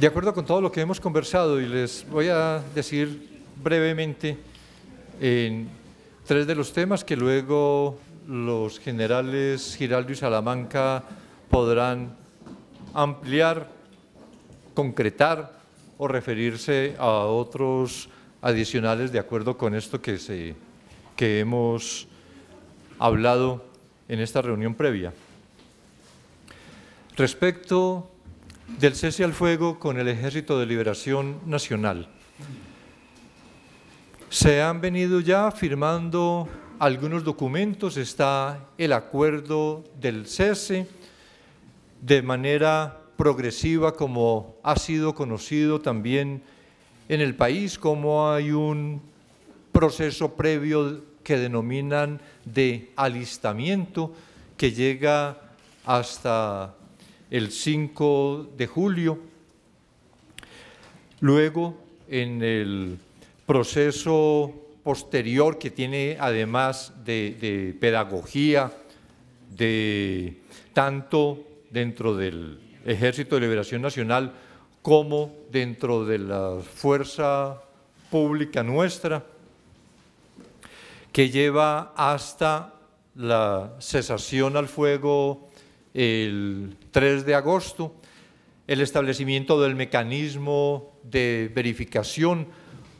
De acuerdo con todo lo que hemos conversado, y les voy a decir brevemente en tres de los temas que luego los generales Giraldo y Salamanca podrán ampliar, concretar o referirse a otros adicionales de acuerdo con esto que, se, que hemos hablado en esta reunión previa. Respecto del cese al fuego con el Ejército de Liberación Nacional. Se han venido ya firmando algunos documentos, está el acuerdo del cese de manera progresiva como ha sido conocido también en el país, como hay un proceso previo que denominan de alistamiento que llega hasta el 5 de julio. Luego, en el proceso posterior que tiene además de, de pedagogía, de tanto dentro del Ejército de Liberación Nacional como dentro de la fuerza pública nuestra, que lleva hasta la cesación al fuego el 3 de agosto, el establecimiento del mecanismo de verificación,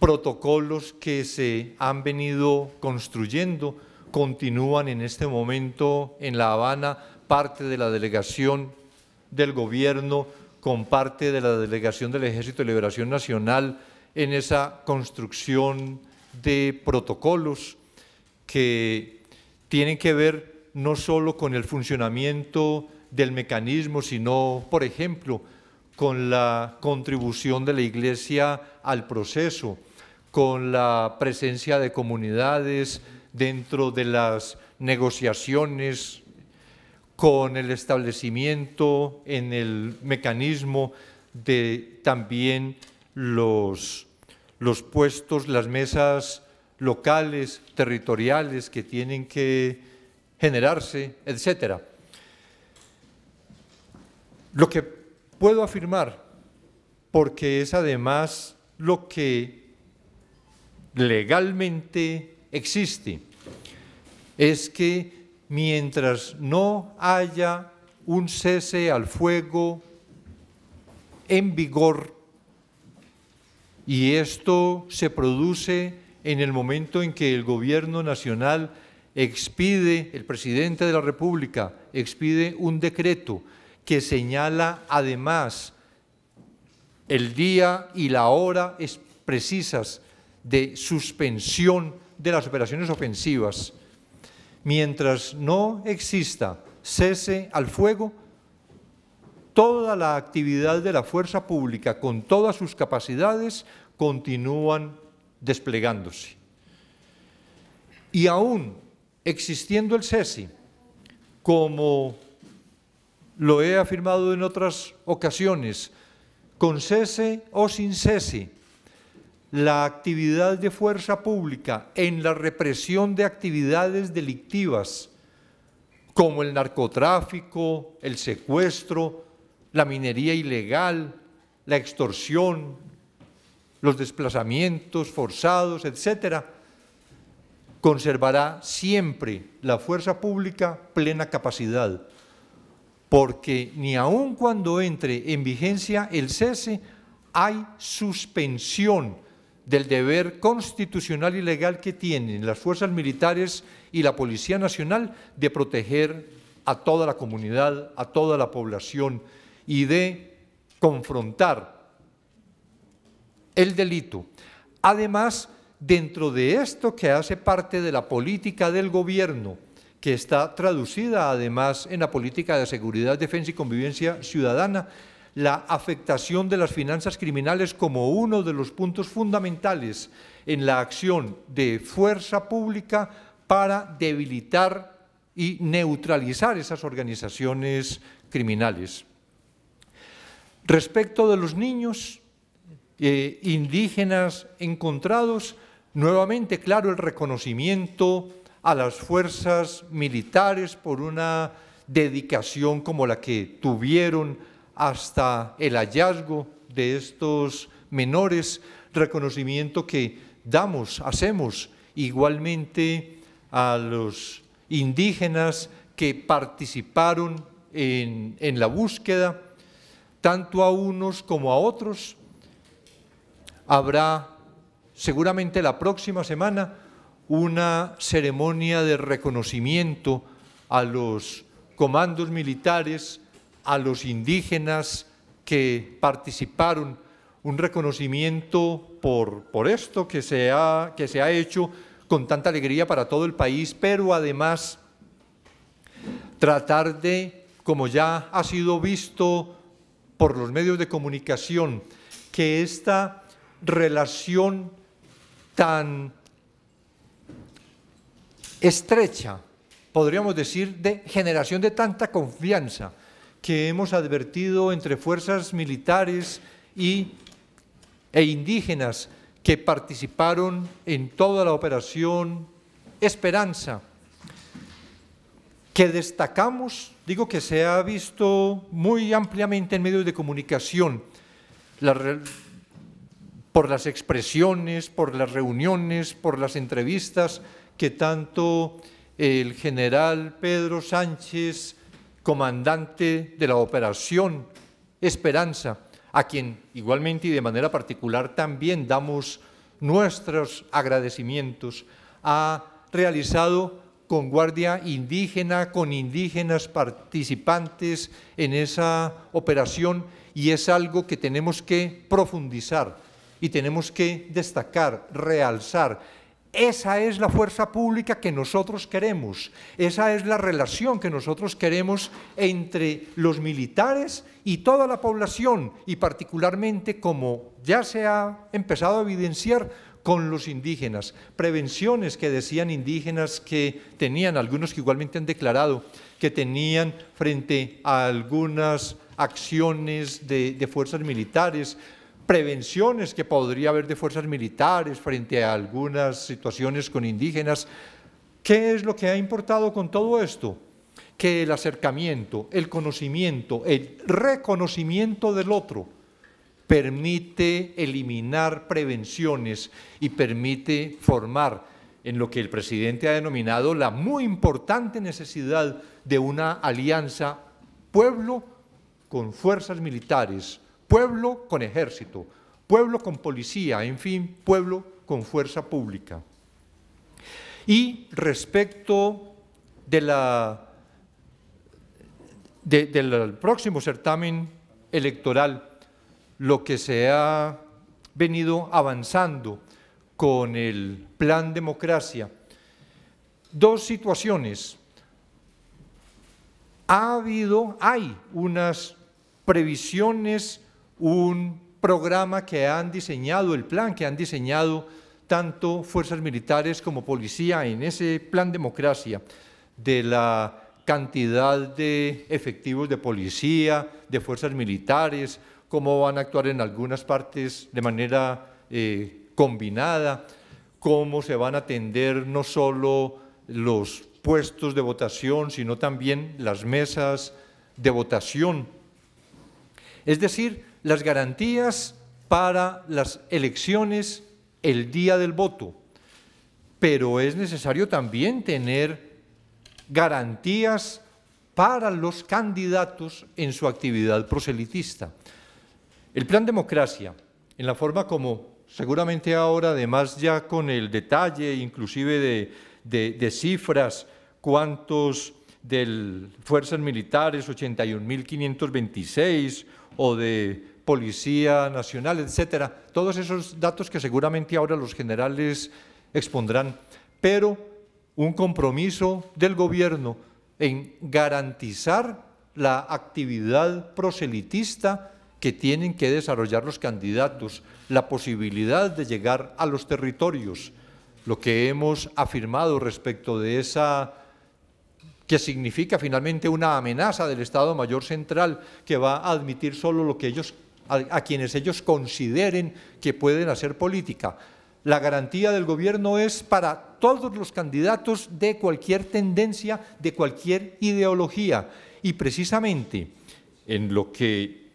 protocolos que se han venido construyendo, continúan en este momento en La Habana parte de la delegación del gobierno con parte de la delegación del Ejército de Liberación Nacional en esa construcción de protocolos que tienen que ver no solo con el funcionamiento del mecanismo, sino, por ejemplo, con la contribución de la Iglesia al proceso, con la presencia de comunidades dentro de las negociaciones, con el establecimiento en el mecanismo de también los, los puestos, las mesas locales, territoriales que tienen que generarse, etcétera. Lo que puedo afirmar, porque es además lo que legalmente existe, es que mientras no haya un cese al fuego en vigor, y esto se produce en el momento en que el gobierno nacional expide, el presidente de la República expide un decreto que señala además el día y la hora precisas de suspensión de las operaciones ofensivas. Mientras no exista cese al fuego, toda la actividad de la fuerza pública con todas sus capacidades continúan desplegándose. Y aún existiendo el cese, como lo he afirmado en otras ocasiones, con cese o sin cese, la actividad de fuerza pública en la represión de actividades delictivas como el narcotráfico, el secuestro, la minería ilegal, la extorsión, los desplazamientos forzados, etcétera, conservará siempre la fuerza pública plena capacidad, porque ni aun cuando entre en vigencia el cese hay suspensión del deber constitucional y legal que tienen las fuerzas militares y la Policía Nacional de proteger a toda la comunidad, a toda la población y de confrontar el delito. Además, dentro de esto que hace parte de la política del gobierno, que está traducida además en la política de seguridad, defensa y convivencia ciudadana, la afectación de las finanzas criminales como uno de los puntos fundamentales en la acción de fuerza pública para debilitar y neutralizar esas organizaciones criminales. Respecto de los niños eh, indígenas encontrados, Nuevamente, claro, el reconocimiento a las fuerzas militares por una dedicación como la que tuvieron hasta el hallazgo de estos menores, reconocimiento que damos, hacemos igualmente a los indígenas que participaron en, la búsqueda, tanto a unos como a otros. Habrá seguramente la próxima semana, una ceremonia de reconocimiento a los comandos militares, a los indígenas que participaron, un reconocimiento por, por esto que que se ha hecho con tanta alegría para todo el país, pero además tratar de, como ya ha sido visto por los medios de comunicación, que esta relación tan estrecha, podríamos decir, de generación de tanta confianza que hemos advertido entre fuerzas militares e indígenas que participaron en toda la operación Esperanza, que destacamos, digo que se ha visto muy ampliamente en medios de comunicación, la, por las expresiones, por las reuniones, por las entrevistas que tanto el general Pedro Sánchez, comandante de la operación Esperanza, a quien igualmente y de manera particular también damos nuestros agradecimientos, ha realizado con guardia indígena, con indígenas participantes en esa operación y es algo que tenemos que profundizar y tenemos que destacar, realzar. Esa es la fuerza pública que nosotros queremos, esa es la relación que nosotros queremos entre los militares y toda la población y particularmente como ya se ha empezado a evidenciar con los indígenas, prevenciones que decían indígenas que tenían, algunos que igualmente han declarado, que tenían frente a algunas acciones de, fuerzas militares, prevenciones que podría haber de fuerzas militares frente a algunas situaciones con indígenas. ¿Qué es lo que ha importado con todo esto? Que el acercamiento, el conocimiento, el reconocimiento del otro permite eliminar prevenciones y permite formar en lo que el presidente ha denominado la muy importante necesidad de una alianza pueblo con fuerzas militares pueblo con ejército, pueblo con policía, en fin, pueblo con fuerza pública. Y respecto del próximo certamen electoral, lo que se ha venido avanzando con el plan democracia, dos situaciones. Ha habido, hay unas previsiones un programa que han diseñado, el plan que han diseñado tanto fuerzas militares como policía en ese plan democracia de la cantidad de efectivos de policía, de fuerzas militares, cómo van a actuar en algunas partes de manera eh, combinada, cómo se van a atender no solo los puestos de votación, sino también las mesas de votación. Es decir, las garantías para las elecciones el día del voto, pero es necesario también tener garantías para los candidatos en su actividad proselitista. El plan democracia, en la forma como seguramente ahora, además ya con el detalle inclusive de, cifras, cuántos de fuerzas militares, 81.526, o de Policía Nacional, etcétera. Todos esos datos que seguramente ahora los generales expondrán, pero un compromiso del gobierno en garantizar la actividad proselitista que tienen que desarrollar los candidatos, la posibilidad de llegar a los territorios. Lo que hemos afirmado respecto de esa que significa finalmente una amenaza del Estado Mayor Central que va a admitir solo lo que ellos, a, quienes ellos consideren que pueden hacer política. La garantía del gobierno es para todos los candidatos de cualquier tendencia, de cualquier ideología. Y precisamente en lo que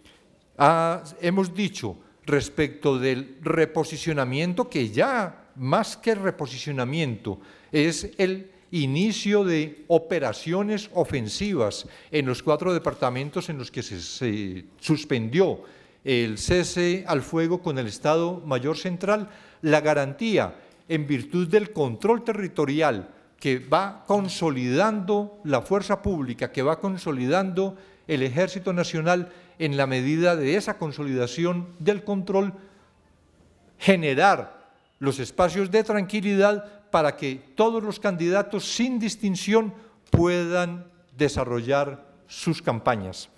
hemos dicho respecto del reposicionamiento, que ya más que reposicionamiento es el inicio de operaciones ofensivas en los cuatro departamentos en los que se, suspendió el cese al fuego con el Estado Mayor Central, la garantía en virtud del control territorial que va consolidando la fuerza pública, que va consolidando el Ejército Nacional en la medida de esa consolidación del control, generar los espacios de tranquilidad para que todos los candidatos sin distinción puedan desarrollar sus campañas.